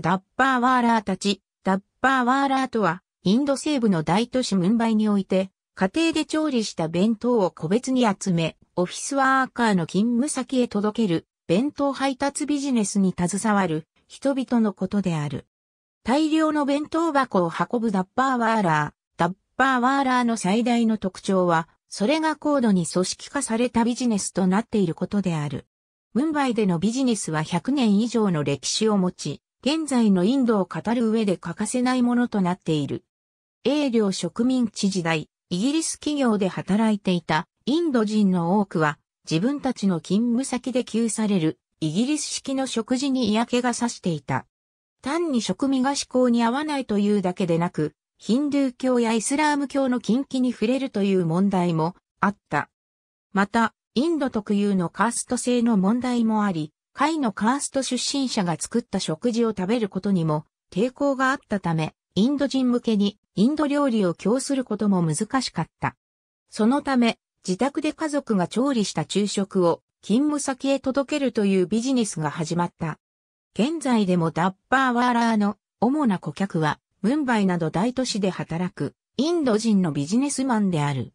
ダッパーワーラーたち、ダッパーワーラーとは、インド西部の大都市ムンバイにおいて、家庭で調理した弁当を個別に集め、オフィスワーカーの勤務先へ届ける、弁当配達ビジネスに携わる、人々のことである。大量の弁当箱を運ぶダッパーワーラー、ダッパーワーラーの最大の特徴は、それが高度に組織化されたビジネスとなっていることである。ムンバイでのビジネスは100年以上の歴史を持ち、現在のインドを語る上で欠かせないものとなっている。英領植民地時代、イギリス企業で働いていたインド人の多くは自分たちの勤務先で給されるイギリス式の食事に嫌気がさしていた。単に食味が思考に合わないというだけでなく、ヒンドゥー教やイスラーム教の禁忌に触れるという問題もあった。また、インド特有のカースト性の問題もあり、会のカースト出身者が作った食事を食べることにも抵抗があったため、インド人向けにインド料理を供することも難しかった。そのため、自宅で家族が調理した昼食を勤務先へ届けるというビジネスが始まった。現在でもダッパーワーラーの主な顧客は、ムンバイなど大都市で働くインド人のビジネスマンである。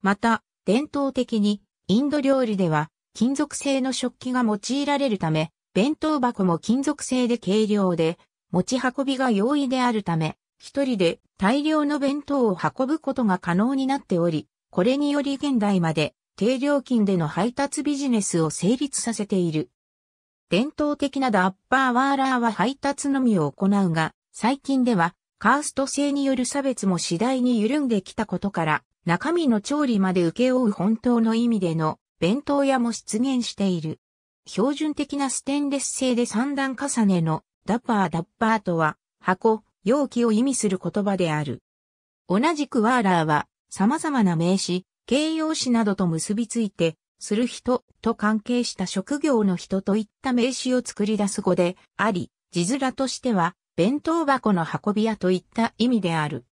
また、伝統的にインド料理では金属製の食器が用いられるため、弁当箱も金属製で軽量で、持ち運びが容易であるため、一人で大量の弁当を運ぶことが可能になっており、これにより現代まで低料金での配達ビジネスを成立させている。伝統的なダッパーワーラーは配達のみを行うが、最近ではカースト制による差別も次第に緩んできたことから、中身の調理まで請け負う本当の意味での弁当屋も出現している。標準的なステンレス製で三段重ねのダッパーダッパーとは箱、容器を意味する言葉である。同じくワーラーは様々な名詞、形容詞などと結びついて、する人と関係した職業の人といった名詞を作り出す語であり、字面としては弁当箱の運び屋といった意味である。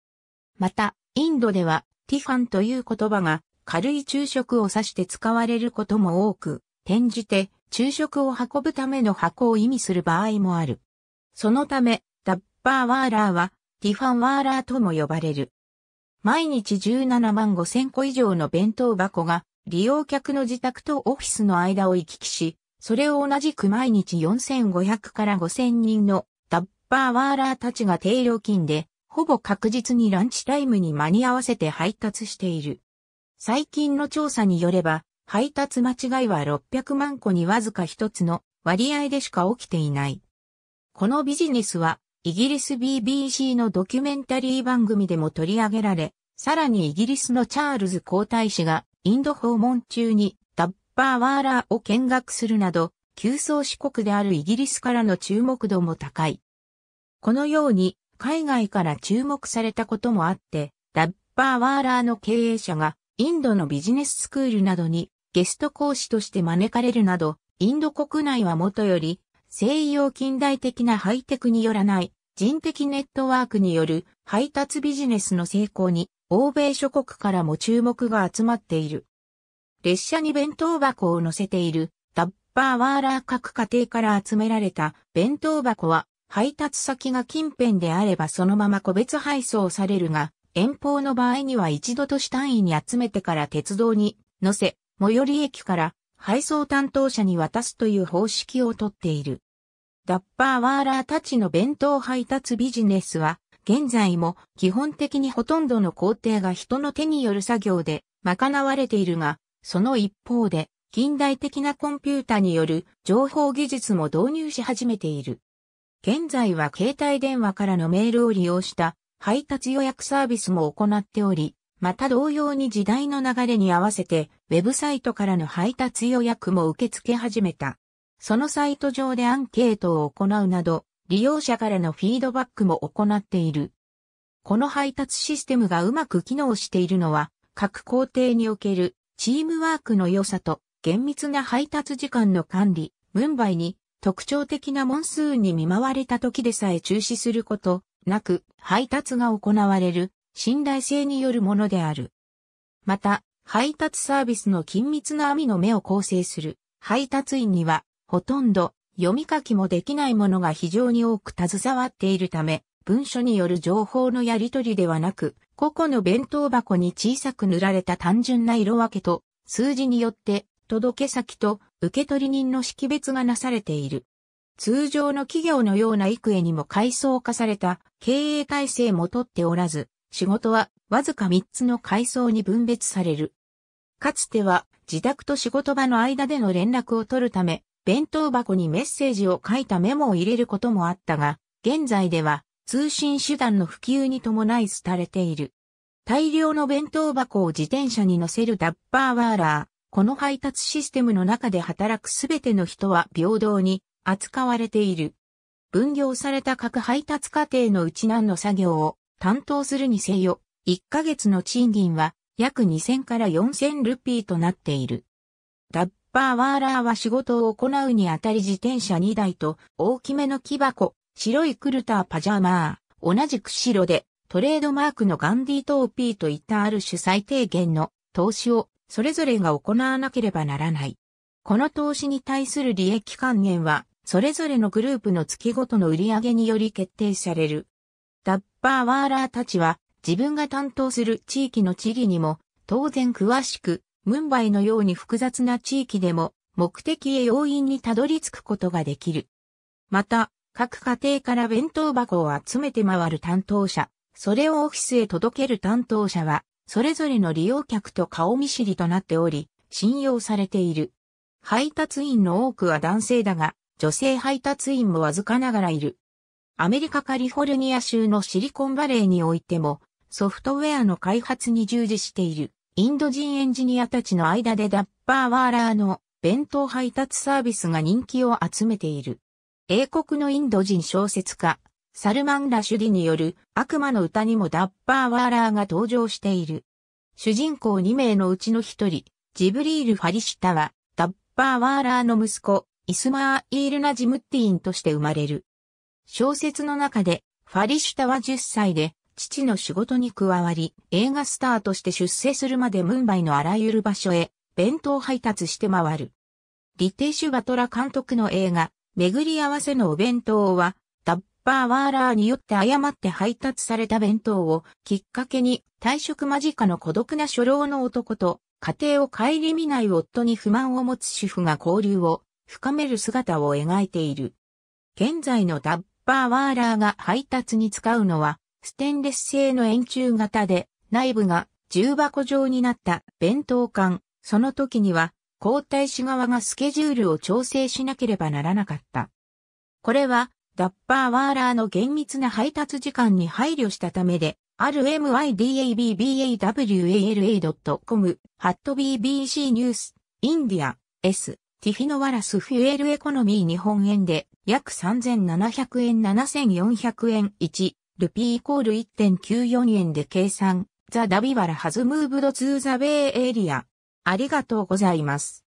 また、インドではティファンという言葉が軽い昼食を指して使われることも多く、転じて昼食を運ぶための箱を意味する場合もある。そのため、ダッパーワーラーはティファンワーラーとも呼ばれる。毎日17万5千個以上の弁当箱が利用客の自宅とオフィスの間を行き来し、それを同じく毎日4500から5000人のダッパーワーラーたちが低料金で、ほぼ確実にランチタイムに間に合わせて配達している。最近の調査によれば、配達間違いは600万個にわずか一つの割合でしか起きていない。このビジネスは、イギリス BBC のドキュメンタリー番組でも取り上げられ、さらにイギリスのチャールズ皇太子がインド訪問中にダッパーワーラーを見学するなど、急走四国であるイギリスからの注目度も高い。このように海外から注目されたこともあって、ダッパーワーラーの経営者がインドのビジネススクールなどにゲスト講師として招かれるなど、インド国内はもとより、西洋近代的なハイテクによらない人的ネットワークによる配達ビジネスの成功に欧米諸国からも注目が集まっている。列車に弁当箱を乗せているタッパーワーラー各家庭から集められた弁当箱は配達先が近辺であればそのまま個別配送されるが、遠方の場合には一度都市単位に集めてから鉄道に乗せ、最寄り駅から配送担当者に渡すという方式をとっている。ダッパーワーラーたちの弁当配達ビジネスは、現在も基本的にほとんどの工程が人の手による作業で賄われているが、その一方で、近代的なコンピュータによる情報技術も導入し始めている。現在は携帯電話からのメールを利用した配達予約サービスも行っており、また同様に時代の流れに合わせて、ウェブサイトからの配達予約も受け付け始めた。そのサイト上でアンケートを行うなど、利用者からのフィードバックも行っている。この配達システムがうまく機能しているのは、各工程におけるチームワークの良さと厳密な配達時間の管理、ムンバイに特徴的なモンスーンに見舞われた時でさえ中止すること、なく配達が行われる信頼性によるものである。また、配達サービスの緊密な網の目を構成する配達員にはほとんど読み書きもできないものが非常に多く携わっているため、文書による情報のやり取りではなく、個々の弁当箱に小さく塗られた単純な色分けと、数字によって、届け先と受取人の識別がなされている。通常の企業のような幾重にも階層化された経営体制もとっておらず、仕事はわずか3つの階層に分別される。かつては自宅と仕事場の間での連絡を取るため、弁当箱にメッセージを書いたメモを入れることもあったが、現在では通信手段の普及に伴い廃れている。大量の弁当箱を自転車に乗せるダッパーワーラー。この配達システムの中で働くすべての人は平等に扱われている。分業された各配達過程のうち何の作業を担当するにせよ、1ヶ月の賃金は約2000から4000ルピーとなっている。ダッパーワーラーは仕事を行うにあたり自転車2台と大きめの木箱、白いクルターパジャマー、同じく白でトレードマークのガンディトーピーといったある種最低限の投資をそれぞれが行わなければならない。この投資に対する利益還元はそれぞれのグループの月ごとの売り上げにより決定される。ダッパーワーラーたちは自分が担当する地域の地理にも当然詳しく、ムンバイのように複雑な地域でも目的へ要因にたどり着くことができる。また、各家庭から弁当箱を集めて回る担当者、それをオフィスへ届ける担当者は、それぞれの利用客と顔見知りとなっており、信用されている。配達員の多くは男性だが、女性配達員もわずかながらいる。アメリカカリフォルニア州のシリコンバレーにおいても、ソフトウェアの開発に従事しているインド人エンジニアたちの間でダッパーワーラーの弁当配達サービスが人気を集めている。英国のインド人小説家、サルマン・ラシュディによる悪魔の歌にもダッパーワーラーが登場している。主人公2名のうちの1人、ジブリール・ファリシタは、ダッパーワーラーの息子、イスマーイール・ナジムッティンとして生まれる。小説の中で、ファリシュタは10歳で、父の仕事に加わり、映画スターとして出世するまでムンバイのあらゆる場所へ、弁当配達して回る。リテイシュ・バトラ監督の映画、巡り合わせのお弁当は、ダッパーワーラーによって誤って配達された弁当をきっかけに退職間近の孤独な初老の男と家庭を顧みない夫に不満を持つ主婦が交流を深める姿を描いている。現在のダッパーワーラーが配達に使うのは、ステンレス製の円柱型で、内部が重箱状になった弁当缶、その時には、皇太子側がスケジュールを調整しなければならなかった。これは、ダッパーワーラーの厳密な配達時間に配慮したためで、rmydabbawaala.com、ハット BBC ニュース、インディア、S。ティフィノワラスフュエルエコノミー日本円で約3700円7400円1、ルピーイコール1.94円で計算、ザ・ダビワラハズムーブドツーザ・ベイエリア。ありがとうございます。